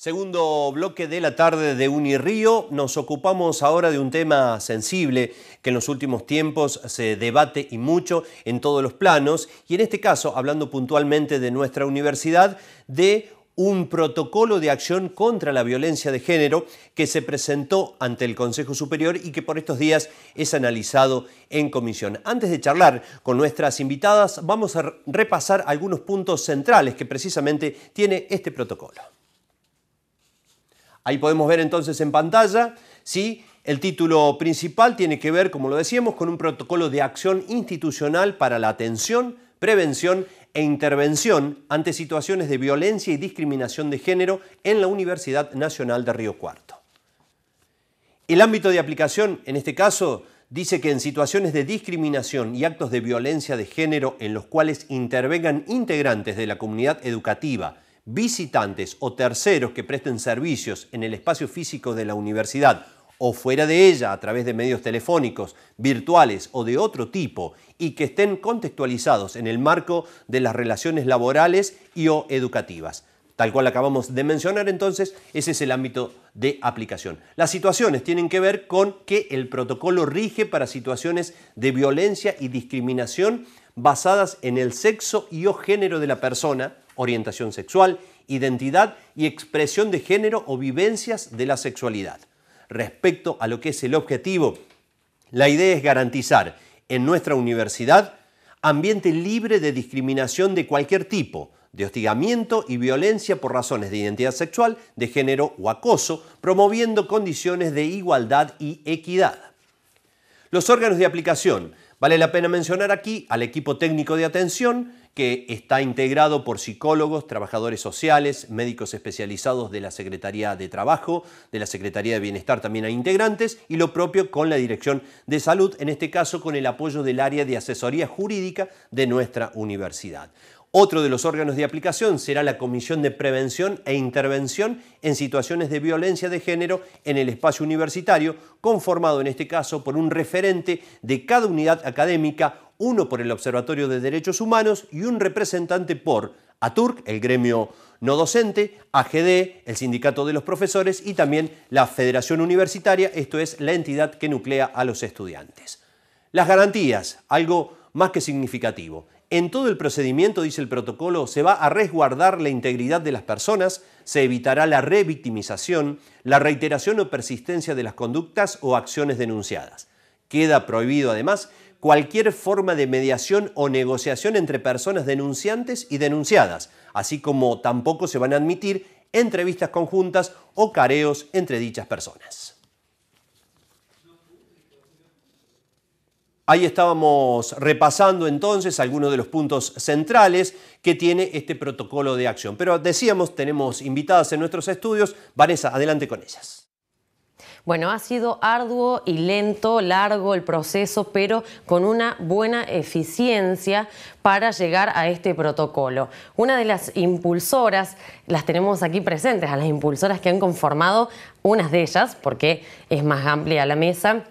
Segundo bloque de la tarde de Unirío, nos ocupamos ahora de un tema sensible que en los últimos tiempos se debate y mucho en todos los planos y en este caso, hablando puntualmente de nuestra universidad, de un protocolo de acción contra la violencia de género que se presentó ante el Consejo Superior y que por estos días es analizado en comisión. Antes de charlar con nuestras invitadas, vamos a repasar algunos puntos centrales que precisamente tiene este protocolo. Ahí podemos ver entonces en pantalla, ¿sí? El título principal tiene que ver, como lo decíamos, con un protocolo de acción institucional para la atención, prevención e intervención ante situaciones de violencia y discriminación de género en la Universidad Nacional de Río Cuarto. El ámbito de aplicación, en este caso, dice que en situaciones de discriminación y actos de violencia de género en los cuales intervengan integrantes de la comunidad educativa, visitantes o terceros que presten servicios en el espacio físico de la universidad o fuera de ella a través de medios telefónicos, virtuales o de otro tipo y que estén contextualizados en el marco de las relaciones laborales y o educativas. Tal cual acabamos de mencionar entonces, ese es el ámbito de aplicación. Las situaciones tienen que ver con que el protocolo rige para situaciones de violencia y discriminación basadas en el sexo y o género de la persona, orientación sexual, identidad y expresión de género o vivencias de la sexualidad. Respecto a lo que es el objetivo, la idea es garantizar en nuestra universidad ambiente libre de discriminación de cualquier tipo, de hostigamiento y violencia por razones de identidad sexual, de género o acoso, promoviendo condiciones de igualdad y equidad. Los órganos de aplicación. Vale la pena mencionar aquí al equipo técnico de atención, que está integrado por psicólogos, trabajadores sociales, médicos especializados de la Secretaría de Trabajo, de la Secretaría de Bienestar también hay integrantes, y lo propio con la Dirección de Salud, en este caso con el apoyo del área de asesoría jurídica de nuestra universidad. Otro de los órganos de aplicación será la Comisión de Prevención e Intervención en Situaciones de Violencia de Género en el espacio universitario, conformado en este caso por un referente de cada unidad académica uno por el Observatorio de Derechos Humanos y un representante por ATURC, el gremio no docente, AGD, el Sindicato de los Profesores y también la Federación Universitaria, esto es la entidad que nuclea a los estudiantes. Las garantías, algo más que significativo. En todo el procedimiento, dice el protocolo, se va a resguardar la integridad de las personas, se evitará la revictimización, la reiteración o persistencia de las conductas o acciones denunciadas. Queda prohibido además cualquier forma de mediación o negociación entre personas denunciantes y denunciadas, así como tampoco se van a admitir entrevistas conjuntas o careos entre dichas personas. Ahí estábamos repasando entonces algunos de los puntos centrales que tiene este protocolo de acción. Pero decíamos, tenemos invitadas en nuestros estudios. Vanessa, adelante con ellas. Bueno, ha sido arduo y lento, largo el proceso, pero con una buena eficiencia para llegar a este protocolo. Una de las impulsoras, las tenemos aquí presentes, a las impulsoras que han conformado, unas de ellas, porque es más amplia la mesa,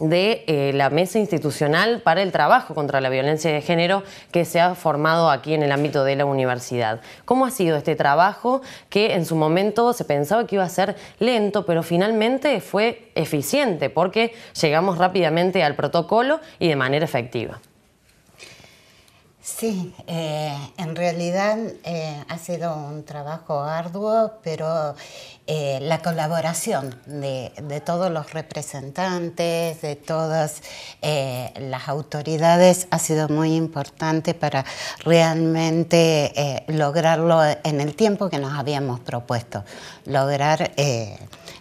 de eh, la Mesa Institucional para el Trabajo contra la Violencia de Género que se ha formado aquí en el ámbito de la universidad. ¿Cómo ha sido este trabajo que en su momento se pensaba que iba a ser lento, pero finalmente fue eficiente porque llegamos rápidamente al protocolo y de manera efectiva? Sí, eh, en realidad eh, ha sido un trabajo arduo, pero eh, la colaboración de, todos los representantes, de todas eh, las autoridades, ha sido muy importante para realmente eh, lograrlo en el tiempo que nos habíamos propuesto, lograr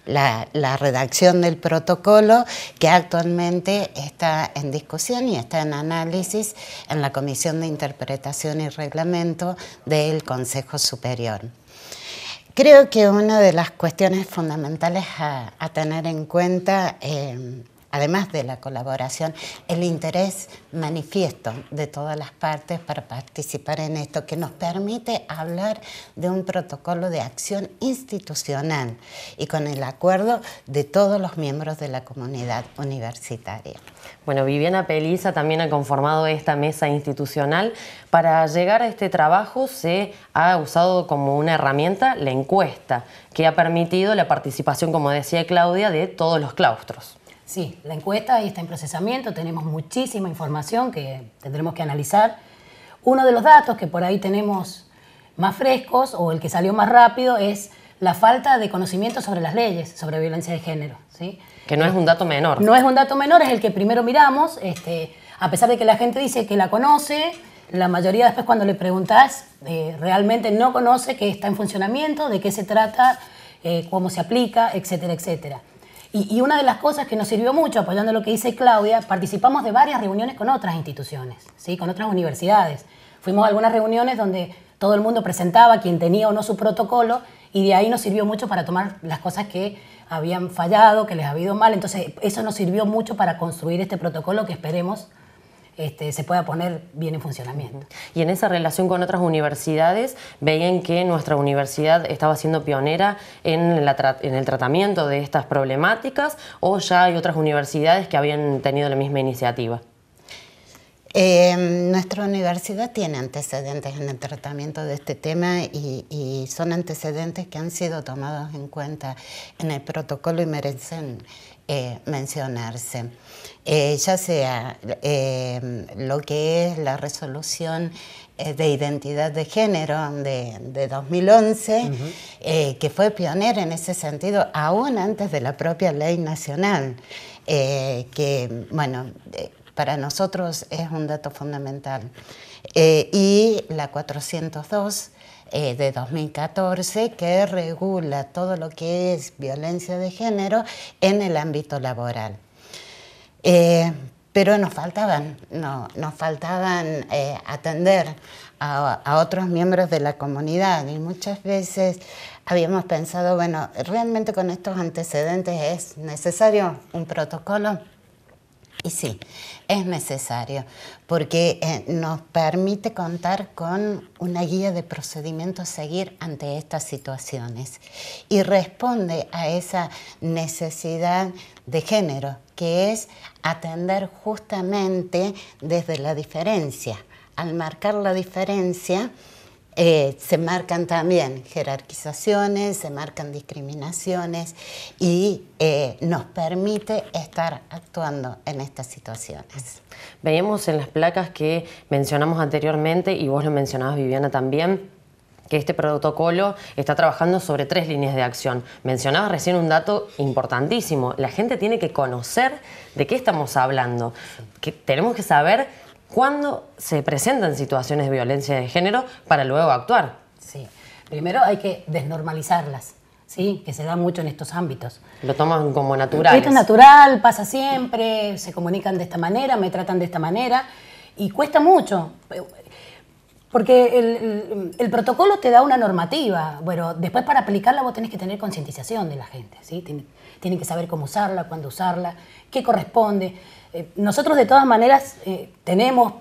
la, redacción del protocolo que actualmente está en discusión y está en análisis en la Comisión de Interpretación y Reglamento del Consejo Superior. Creo que una de las cuestiones fundamentales a, tener en cuenta eh, además de la colaboración, el interés manifiesto de todas las partes para participar en esto, que nos permite hablar de un protocolo de acción institucional y con el acuerdo de todos los miembros de la comunidad universitaria. Bueno, Viviana Peliza también ha conformado esta mesa institucional. Para llegar a este trabajo se ha usado como una herramienta la encuesta, que ha permitido la participación, como decía Claudia, de todos los claustros. Sí, la encuesta ahí está en procesamiento, tenemos muchísima información que tendremos que analizar. Uno de los datos que por ahí tenemos más frescos o el que salió más rápido es la falta de conocimiento sobre las leyes sobre violencia de género. ¿sí? Que no es un dato menor. No es un dato menor, es el que primero miramos, este, a pesar de que la gente dice que la conoce, la mayoría después cuando le preguntas eh, realmente no conoce que está en funcionamiento, de qué se trata, eh, cómo se aplica, etcétera, etcétera. Y, una de las cosas que nos sirvió mucho, apoyando lo que dice Claudia, participamos de varias reuniones con otras instituciones, ¿sí? con otras universidades. Fuimos a algunas reuniones donde todo el mundo presentaba quien tenía o no su protocolo y de ahí nos sirvió mucho para tomar las cosas que habían fallado, que les había ido mal. Entonces, eso nos sirvió mucho para construir este protocolo que esperemos este, se pueda poner bien en funcionamiento. Y en esa relación con otras universidades, veían que nuestra universidad estaba siendo pionera en, el tratamiento de estas problemáticas o ya hay otras universidades que habían tenido la misma iniciativa. Em, nuestra universidad tiene antecedentes en el tratamiento de este tema y, y, son antecedentes que han sido tomados en cuenta en el protocolo y merecen eh, mencionarse, eh, ya sea eh, lo que es la resolución de identidad de género de, 2011, que fue pionera en ese sentido, aún antes de la propia ley nacional, que, bueno, para nosotros es un dato fundamental. y la 402, eh, de 2014 que regula todo lo que es violencia de género en el ámbito laboral. Eh, pero nos faltaban, nos faltaban eh, atender a, otros miembros de la comunidad y muchas veces habíamos pensado, bueno, realmente con estos antecedentes es necesario un protocolo y sí, es necesario, porque eh, nos permite contar con una guía de procedimiento a seguir ante estas situaciones y responde a esa necesidad de género, que es atender justamente desde la diferencia. Al marcar la diferencia, eh, se marcan también jerarquizaciones, se marcan discriminaciones y eh, nos permite estar actuando en estas situaciones. Veíamos en las placas que mencionamos anteriormente y vos lo mencionabas Viviana también que este protocolo está trabajando sobre tres líneas de acción. Mencionabas recién un dato importantísimo. La gente tiene que conocer de qué estamos hablando. Que tenemos que saber ¿Cuándo se presentan situaciones de violencia de género para luego actuar. Sí, primero hay que desnormalizarlas. Sí, que se da mucho en estos ámbitos. Lo toman como natural. Esto es natural, pasa siempre, se comunican de esta manera, me tratan de esta manera y cuesta mucho. Porque el, protocolo te da una normativa. Bueno, después para aplicarla vos tenés que tener concientización de la gente, ¿sí? Tienen, que saber cómo usarla, cuándo usarla, qué corresponde. Eh, nosotros de todas maneras eh, tenemos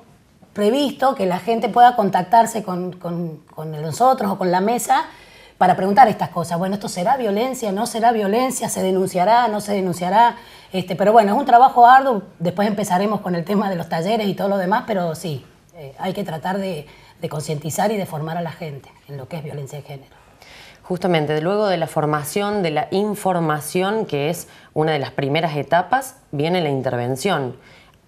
previsto que la gente pueda contactarse con, nosotros o con la mesa para preguntar estas cosas. Bueno, esto será violencia, no será violencia, se denunciará, no se denunciará. Este, pero bueno, es un trabajo arduo. Después empezaremos con el tema de los talleres y todo lo demás, pero sí, eh, hay que tratar de de concientizar y de formar a la gente en lo que es violencia de género. Justamente, luego de la formación, de la información, que es una de las primeras etapas, viene la intervención.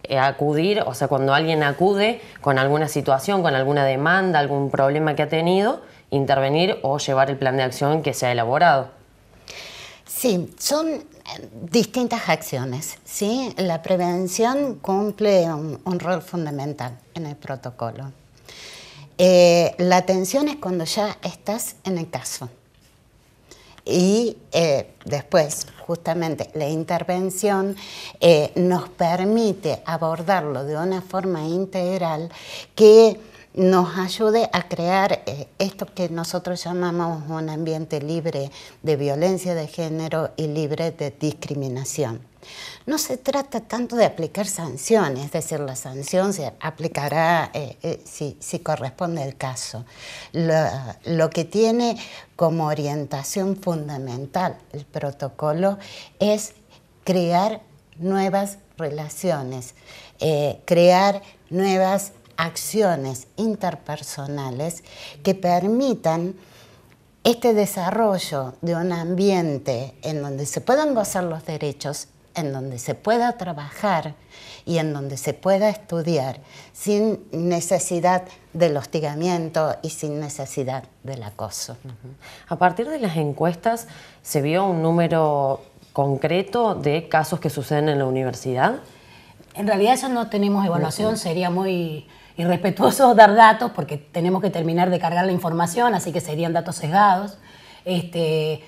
Eh, acudir, o sea, cuando alguien acude con alguna situación, con alguna demanda, algún problema que ha tenido, intervenir o llevar el plan de acción que se ha elaborado. Sí, son eh, distintas acciones. ¿sí? La prevención cumple un rol fundamental en el protocolo. Eh, la tensión es cuando ya estás en el caso. Y eh, después, justamente, la intervención eh, nos permite abordarlo de una forma integral que nos ayude a crear esto que nosotros llamamos un ambiente libre de violencia de género y libre de discriminación. No se trata tanto de aplicar sanciones, es decir, la sanción se aplicará eh, eh, si, corresponde el caso. Lo, que tiene como orientación fundamental el protocolo es crear nuevas relaciones, eh, crear nuevas acciones interpersonales que permitan este desarrollo de un ambiente en donde se puedan gozar los derechos en donde se pueda trabajar y en donde se pueda estudiar sin necesidad del hostigamiento y sin necesidad del acoso. A partir de las encuestas, ¿se vio un número concreto de casos que suceden en la universidad? En realidad eso no tenemos evaluación, sería muy irrespetuoso dar datos porque tenemos que terminar de cargar la información, así que serían datos sesgados. Este,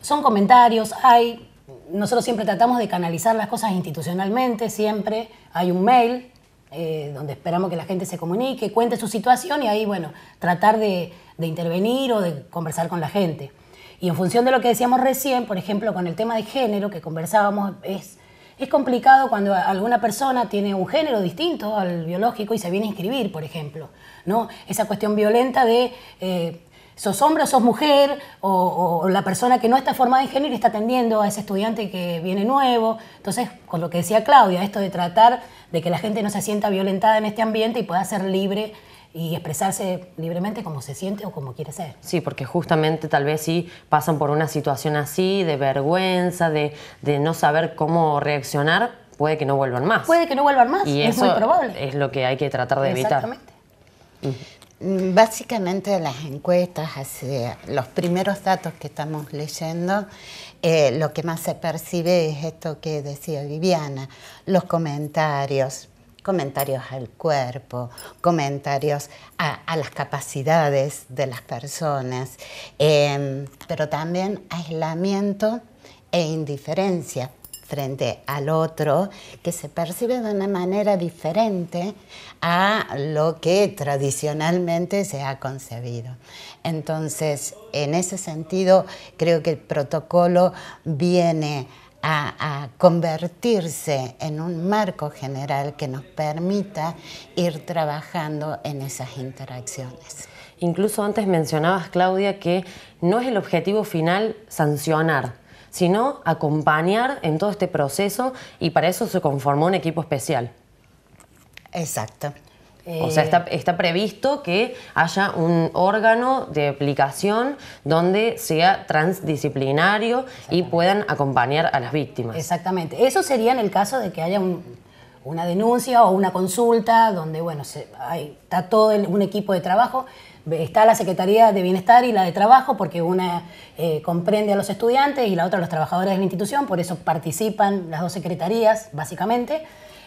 son comentarios, hay nosotros siempre tratamos de canalizar las cosas institucionalmente, siempre hay un mail eh, donde esperamos que la gente se comunique, cuente su situación y ahí, bueno, tratar de, intervenir o de conversar con la gente. Y en función de lo que decíamos recién, por ejemplo, con el tema de género que conversábamos, es, es complicado cuando alguna persona tiene un género distinto al biológico y se viene a inscribir, por ejemplo. ¿no? Esa cuestión violenta de... Eh, sos hombre o sos mujer, o, la persona que no está formada en género está atendiendo a ese estudiante que viene nuevo. Entonces, con lo que decía Claudia, esto de tratar de que la gente no se sienta violentada en este ambiente y pueda ser libre y expresarse libremente como se siente o como quiere ser. Sí, porque justamente tal vez si pasan por una situación así, de vergüenza, de, no saber cómo reaccionar, puede que no vuelvan más. Puede que no vuelvan más, y es eso muy probable. Es lo que hay que tratar de evitar. Exactamente. Mm, básicamente las encuestas, hacia los primeros datos que estamos leyendo, eh, lo que más se percibe es esto que decía Viviana, los comentarios, comentarios al cuerpo, comentarios a, las capacidades de las personas, em, pero también aislamiento e indiferencia, frente al otro que se percibe de una manera diferente a lo que tradicionalmente se ha concebido. Entonces, en ese sentido, creo que el protocolo viene a, convertirse en un marco general que nos permita ir trabajando en esas interacciones. Incluso antes mencionabas, Claudia, que no es el objetivo final sancionar, sino acompañar en todo este proceso y para eso se conformó un equipo especial. Exacto. O sea, está, eh, previsto que haya un órgano de aplicación donde sea transdisciplinario y puedan acompañar a las víctimas. Exactamente. Eso sería en el caso de que haya una denuncia o una consulta donde, bueno, se, hay, está todo un equipo de trabajo está la Secretaría de Bienestar y la de Trabajo, porque una eh, comprende a los estudiantes y la otra a los trabajadores de la institución, por eso participan las dos secretarías, básicamente.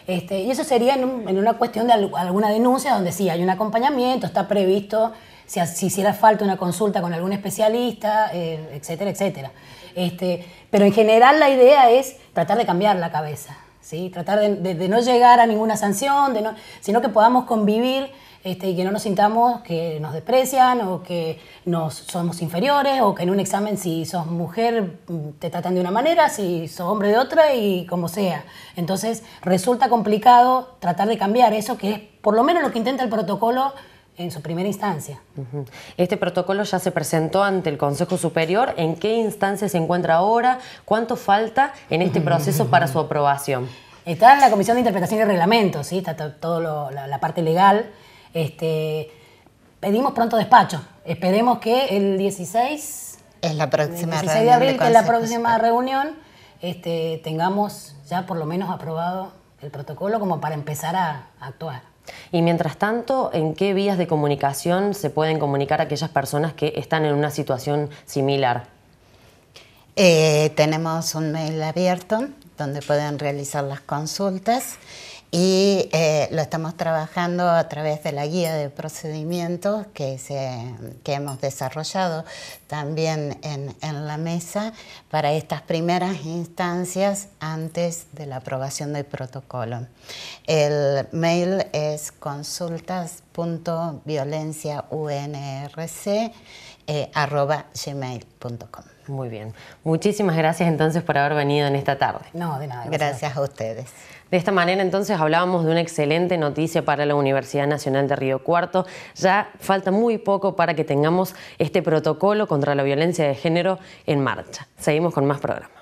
Este, y eso sería en, una cuestión de alguna denuncia donde sí hay un acompañamiento, está previsto si, si hiciera falta una consulta con algún especialista, eh, etcétera, etcétera. Este, pero en general la idea es tratar de cambiar la cabeza, ¿sí? tratar de, de no llegar a ninguna sanción, de no, sino que podamos convivir este, y que no nos sintamos que nos desprecian o que nos somos inferiores o que en un examen si sos mujer mm, te tratan de una manera, si sos hombre de otra y como sea. Entonces resulta complicado tratar de cambiar eso que es por lo menos lo que intenta el protocolo en su primera instancia. Este protocolo ya se presentó ante el Consejo Superior. ¿En qué instancia se encuentra ahora? ¿Cuánto falta en este proceso para su aprobación? Está en la Comisión de Interpretación y Reglamentos, está toda la, la parte legal. Este, pedimos pronto despacho. Esperemos que el 16... Es la próxima de abril, que es la próxima reunión, este, tengamos ya por lo menos aprobado el protocolo como para empezar a, actuar. Y mientras tanto, ¿en qué vías de comunicación se pueden comunicar aquellas personas que están en una situación similar? Eh, tenemos un mail abierto donde pueden realizar las consultas y eh, lo estamos trabajando a través de la guía de procedimientos que, se, que hemos desarrollado también en, la mesa para estas primeras instancias antes de la aprobación del protocolo. El mail es consultas.violenciaunrc.com. Eh, muy bien. Muchísimas gracias entonces por haber venido en esta tarde. No, de nada. Gracias, a ustedes. De esta manera entonces hablábamos de una excelente noticia para la Universidad Nacional de Río Cuarto. Ya falta muy poco para que tengamos este protocolo contra la violencia de género en marcha. Seguimos con más programas.